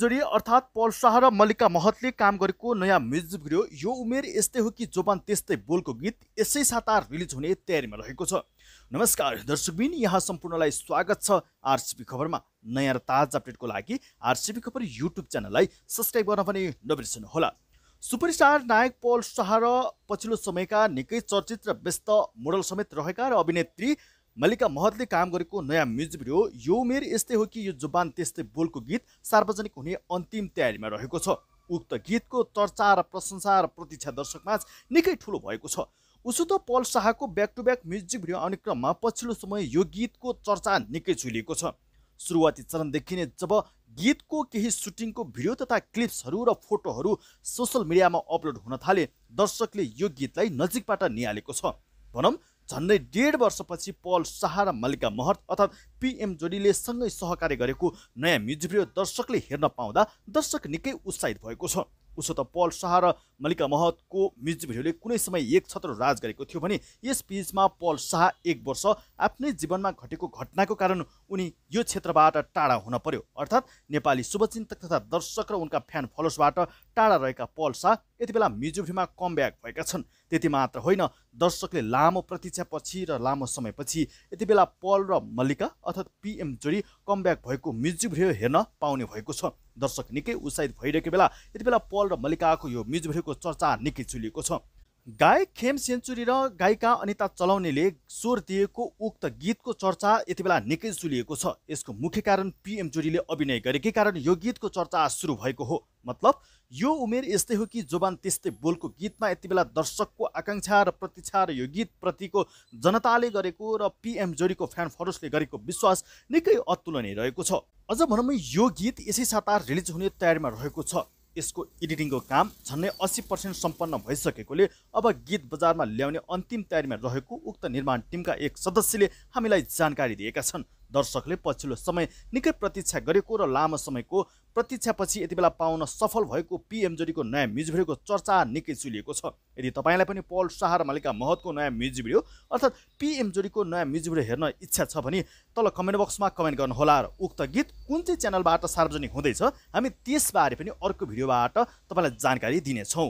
जोडी अर्थात् पल शाह र मल्लिका महतले काम गरेको नयाँ म्युजिक भिडियो यो उमेर यस्तै हो कि जोबान त्यस्तै बोलको गीत यसै साता रिलिज हुने तयारीमा रहेको छ नमस्कार दर्शकबिन यहाँ सम्पूर्णलाई स्वागत छ आरसिपी खबरमा नयाँ र ताजा अपडेटको लागि आरसिपी खबर युट्युब च्यानललाई सब्सक्राइब गर्न पनि होला सुपरस्टार नायक पल शाह र पछिल्लो समयका निकै चर्चित र व्यस्त मोडल समेत रहेका र अभिनेत्री मल्लिका महतले काम गरेको नयाँ म्युजिक भिडियो यो मेर यस्तै हो कि यो जुबान त्यस्तै बोलको गीत सार्वजनिक हुने अन्तिम तयारीमा रहेको छ उक्त गीतको चर्चा र प्रशंसा र प्रतीक्षा दर्शकमाझ निकै ठुलो भएको छ उसो त पल शाहको back to back music video आउने क्रममा पछिल्लो समय यो गीतको चर्चा निकै चुलिएको छ सुरुवाती चरणदेखि नै जब गीतको केही सुटिङको भिडियो तथा क्लिप्सहरू र फोटोहरू सोसल मिडियामा अपलोड हुन थाले दर्शकले यो गीतलाई नजिकबाट निहालेको छ भनौँ झन्डै डेढ वर्षपछि पल शाह र मल्लिका महर्त अर्थात् पिएम जोडीले सँगै सहकार्य गरेको नयाँ म्युजिक भिडियो दर्शकले हेर्न पाउँदा दर्शक निकै उत्साहित भएको छ उसो त पल शाह र मल्लिका महतको म्युजिक भिडियोले कुनै समय एक छत्र राज गरेको थियो भने यस बिचमा पल शाह एक वर्ष आफ्नै जीवनमा घटेको घटनाको कारण उनी यो क्षेत्रबाट टाढा हुन पर्यो अर्थात् नेपाली शुभचिन्तक तथा दर्शक र उनका फ्यान फलोसबाट टाढा रहेका पल शाह यति बेला म्युजिक भिडियोमा कम ब्याक भएका छन् त्यति मात्र होइन दर्शकले लामो प्रतीक्षापछि र लामो समयपछि यति बेला पल र मल्लिका अर्थात् पिएम जोडी कम ब्याक भएको म्युजिक भिडियो हेर्न पाउने भएको छ दर्शक निकै उत्साहित भइरहेको बेला यति बेला पल र मल्लिकाको यो म्युजिक भिडियो भएको चर्चा निकै चुलिएको छ गायक खेम सेन्चुरी र गायिका अनिता चलाउनेले स्वर दिएको उक्त गीतको चर्चा यति बेला निकै चुलिएको छ यसको मुख्य कारण पिएम जोडीले अभिनय गरेकै कारण यो गीतको चर्चा सुरु भएको हो मतलब यो उमेर यस्तै हो कि जोबान त्यस्तै बोलको गीतमा यति बेला दर्शकको आकाङ्क्षा र प्रतीक्षा र यो गीतप्रतिको जनताले गरेको र पिएम जोडीको फ्यान फरोसले गरेको विश्वास निकै अतुलनीय रहेको छ अझ भनौँ यो गीत यसै साता रिलिज हुने तयारीमा रहेको छ यसको एडिटिङको काम झन्डै अस्सी पर्सेन्ट सम्पन्न भइसकेकोले अब गीत बजारमा ल्याउने अन्तिम तयारीमा रहेको उक्त निर्माण टिमका एक सदस्यले हामीलाई जानकारी दिएका छन् दर्शकले पछिल्लो समय निकै प्रतीक्षा गरेको र लामो समयको प्रतीक्षापछि यति बेला पाउन सफल भएको जोडीको नयाँ म्युजिक भिडियोको चर्चा निकै चुलिएको छ यदि तपाईँलाई पनि पल शाह र मालिका महतको नयाँ म्युजिक भिडियो अर्थात् जोडीको नयाँ म्युजिक भिडियो हेर्न इच्छा छ भने तल कमेन्ट बक्समा कमेन्ट गर्नुहोला र उक्त गीत कुन चाहिँ च्यानलबाट सार्वजनिक हुँदैछ हामी त्यसबारे पनि अर्को भिडियोबाट तपाईँलाई जानकारी दिनेछौँ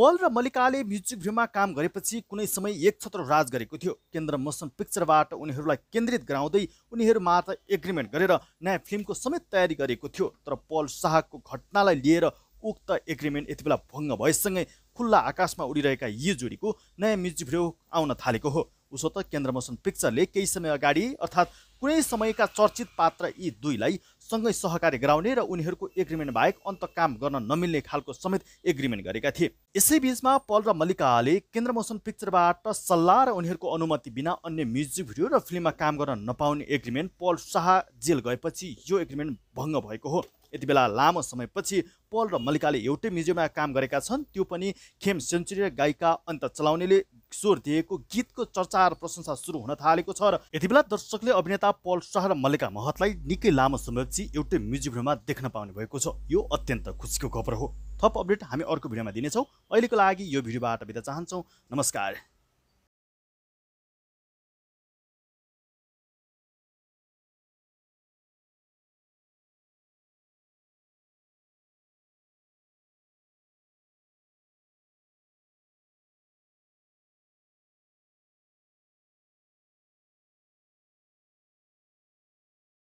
पल र मल्लिकाले म्युजिक भिडियोमा काम गरेपछि कुनै समय एक छत्र राज गरेको थियो केन्द्र मोसन पिक्चरबाट उनीहरूलाई केन्द्रित गराउँदै त एग्रिमेन्ट गरेर नयाँ फिल्मको समेत तयारी गरेको थियो तर पल शाहको घटनालाई लिएर उक्त एग्रिमेन्ट यति बेला भङ्ग भएसँगै खुल्ला आकाशमा उडिरहेका यी जोडीको नयाँ म्युजिक भिडियो आउन थालेको हो उसो त केन्द्र मोसन पिक्चरले केही समय अगाडि अर्थात् कुनै समयका चर्चित पात्र यी दुईलाई सँगै सहकार्य गराउने र उनीहरूको एग्रिमेन्ट बाहेक अन्त काम गर्न नमिल्ने खालको समेत एग्रिमेन्ट गरेका थिए यसै बिचमा पल र मल्लिकाले केन्द्र मोसन पिक्चरबाट सल्लाह र उनीहरूको अनुमति बिना अन्य म्युजिक भिडियो र फिल्ममा काम गर्न नपाउने एग्रिमेन्ट पल शाह जेल गएपछि यो एग्रिमेन्ट भङ्ग भएको हो यति बेला लामो समयपछि पल र मल्लिकाले एउटै म्युजियममा काम गरेका छन् त्यो पनि खेम सेन्चुरी र गायिका अन्त चलाउनेले किशोर दिएको गीतको चर्चा र प्रशंसा सुरु हुन थालेको छ र यति बेला दर्शकले अभिनेता पल शाह र मल्लिका महतलाई निकै लामो समयपछि एउटै म्युजिक भिडियोमा देख्न पाउने भएको छ यो अत्यन्त खुसीको खबर हो थप अपडेट हामी अर्को भिडियोमा दिनेछौँ अहिलेको लागि यो भिडियोबाट बिदा चाहन्छौँ नमस्कार